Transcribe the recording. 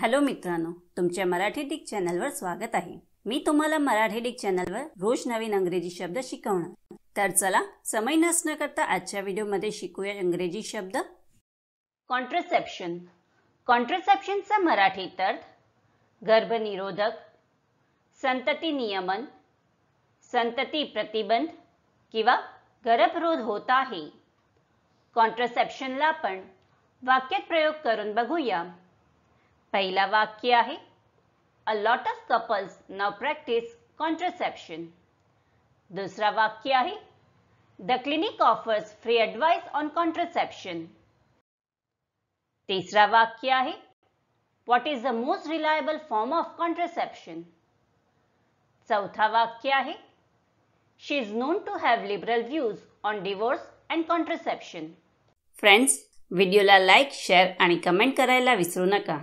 hello मित्रांनो तुमच्या Marathi Dick चॅनलवर स्वागत आहे मी तुम्हाला मराठी डिक चॅनलवर रोज नवीन अंग्रेजी शब्द शिकवणार तर चला समय नसणं करता आजच्या व्हिडिओमध्ये शिकूया इंग्रजी शब्द कॉन्ट्रसेप्शन कॉन्ट्रसेप्शनचा मराठी अर्थ गर्भनिरोधक संतती नियमन संतती प्रतिबंध किंवा गर्भरोध होत आहे कॉन्ट्रसेप्शनला आपण वाक्यात प्रयोग करून बघूया पहिला वाक्य आहे a lot of couples now practice contraception दुसरा वाक्य आहे the clinic offers free advice on contraception तिसरा वाक्य आहे what is the most reliable form of contraception चौथा वाक्य आहे she is known to have liberal views on divorce and contraception friends व्हिडिओला लाईक शेअर आणि कमेंट करायला विसरू नका